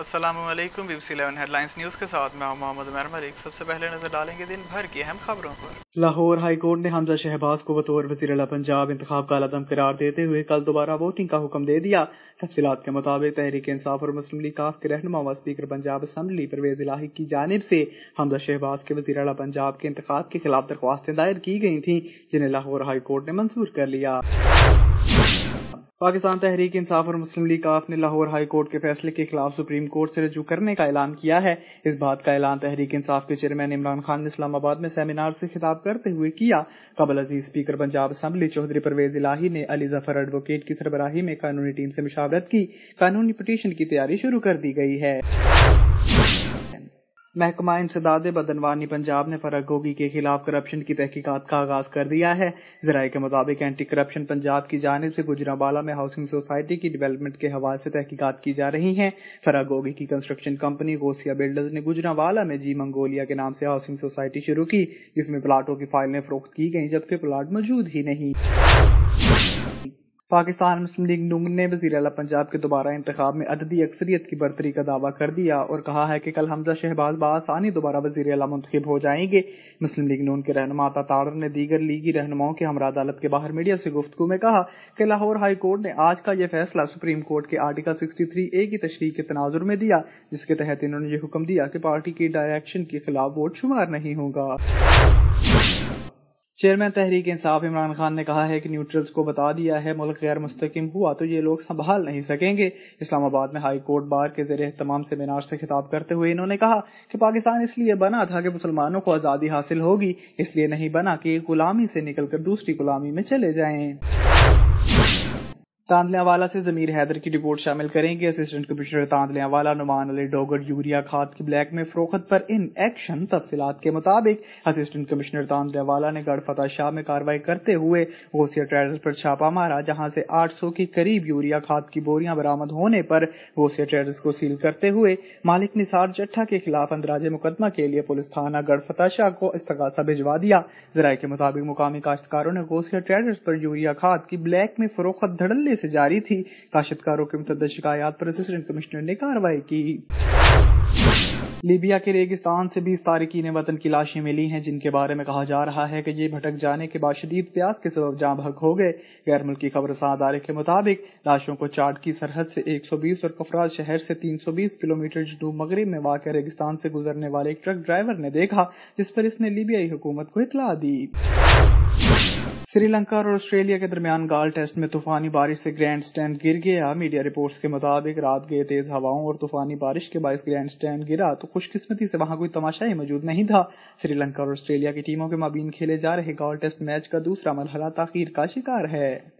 Aslam BBC 11 headlines news के साथ मैं मोहम्मद उमर मलिक सबसे पहले नजर डालेंगे दिन भर की अहम खबरों पर लाहौर हाई कोर्ट ने हमजा शहबाज को बतौर वजी अला पंजाब इंतखा का लदम करार देते हुए कल दोबारा वोटिंग का हुक्म दे दिया तफसीत के मुताबिक तहरीक इंसाफ और मुस्लिम लीग काफ के रहनम व स्पीकर पंजाब असम्बली परवेज इलाही की जानब से हमजा शहबाज के वजी अला पंजाब के इंतखा के खिलाफ दरख्वास्तें दायर की गई थी जिन्हें लाहौर हाई कोर्ट ने मंजूर कर लिया पाकिस्तान तहरीक इंसाफ और मुस्लिम लीग काफ ने लाहौर हाई कोर्ट के फैसले के खिलाफ सुप्रीम कोर्ट से रजू करने का ऐलान किया है इस बात का ऐलान तहरीक इंसाफ के चेयरमैन इमरान खान ने इस्लामाबाद में सेमिनार से खिताब करते हुए किया कबल अजीज स्पीकर पंजाब असम्बली चौधरी परवेज इलाही ने अली जफर एडवोकेट की सरबराही में कानूनी टीम से मुशावरत की कानूनी पटिशन की तैयारी शुरू कर दी गई है महकमा इंसदाद बदनवानी पंजाब ने फरक गोगी के खिलाफ करप्शन की तहकीकात का आगाज कर दिया है जराये के मुताबिक एंटी करप्शन पंजाब की जानब से गुजरावाला में हाउसिंग सोसाइटी की डेवलपमेंट के हवाले से तहकीकात की जा रही है फरक गोगी की कंस्ट्रक्शन कंपनी गोसिया बिल्डर्स ने गुजरावाला में जी मंगोलिया के नाम से हाउसिंग सोसाइटी शुरू की जिसमें प्लाटों की फाइलें फरोख्त की गई जबकि प्लाट मौजूद ही नहीं पाकिस्तान मुस्लिम लीग नूंग ने वजी अला पंजाब के दोबारा इंतबाब में अददी अक्सरियत की बरतरी का दावा कर दिया और कहा है कि कल हमजा शहबाज बासानी दोबारा वजीर अला मंतखब हो जाएंगे मुस्लिम लीग नून के रहनमा ताड़ ने दीगर लीगी रहनुमाओं के हमरा अदालत के बाहर मीडिया से गुफ्तु में कहा कि लाहौर हाईकोर्ट ने आज का यह फैसला सुप्रीम कोर्ट के आर्टिकल सिक्सटी थ्री ए की तशरी के तनाजुर में दिया जिसके तहत इन्होंने ये हुक्म दिया कि पार्टी की डायरेक्शन के खिलाफ वोट शुमार नहीं होगा चेयरमैन तहरीक इंसाफ इमरान खान ने कहा है कि न्यूट्रल्स को बता दिया है मुल्क गैर मुस्तकिम हुआ तो ये लोग संभाल नहीं सकेंगे इस्लामाबाद में हाई कोर्ट बार के जरिए तमाम सेमिनार से खिताब करते हुए इन्होंने कहा कि पाकिस्तान इसलिए बना था कि मुसलमानों को आज़ादी हासिल होगी इसलिए नहीं बना कि गुलामी से निकलकर दूसरी गुलामी में चले जाएं तांतलेवाला से जमीर हैदर की रिपोर्ट शामिल करेंगे assistant commissioner Tandlianwala Noman Ali Dogar urea खाद की ब्लैक में फरोखत पर इन एक्शन तफसीत के मुताबिक असिस्टेंट कमिश्नर तांतलेवाला ने गढ़ फतेह शाह में कार्रवाई करते हुए गोसिया ट्रेडर्स पर छापा मारा जहां से 800 के करीब यूरिया खाद की बोरियां बरामद होने पर गोसिया ट्रेडर्स को सील करते हुए मालिक निसार जट्ठा के खिलाफ अंदराज मुकदमा के लिए पुलिस थाना गढ़ फतेह शाह को इस्तगासा भिजवा दिया जराये के मुताबिक मुकामी काश्तकारों ने गोसिया ट्रेडर्स पर यूरिया खाद की ब्लैक में फरोखत धड़ल्ले से जारी थी काश्तकारों के मुतद शिकायत पर असिस्टेंट कमिश्नर ने कार्रवाई की लीबिया के रेगिस्तान से बीस ने वतन की लाशें मिली हैं जिनके बारे में कहा जा रहा है कि ये भटक जाने के बाद शदीद प्यास के सबब जहां भग हो गए गैर मुल्की खबरसा अदारे के मुताबिक लाशों को चाट की सरहद से 120 और कफराज शहर से 320 किलोमीटर जनूब मगरब में वाकई रेगिस्तान से गुजरने वाले एक ट्रक ड्राइवर ने देखा जिस पर इसने लीबियाई हुकूमत को इतला दी श्रीलंका और ऑस्ट्रेलिया के दरमियान गाल टेस्ट में तूफानी बारिश से ग्रैंड स्टैंड गिर गया मीडिया रिपोर्ट्स के मुताबिक रात गए तेज हवाओं और तूफानी बारिश के बायस ग्रैंड स्टैंड गिरा तो खुशकिस्मती से वहां कोई तमाशा ही मौजूद नहीं था श्रीलंका और ऑस्ट्रेलिया की टीमों के मबीन खेले जा रहे गाल टेस्ट मैच का दूसरा मरहला तखीर का शिकार है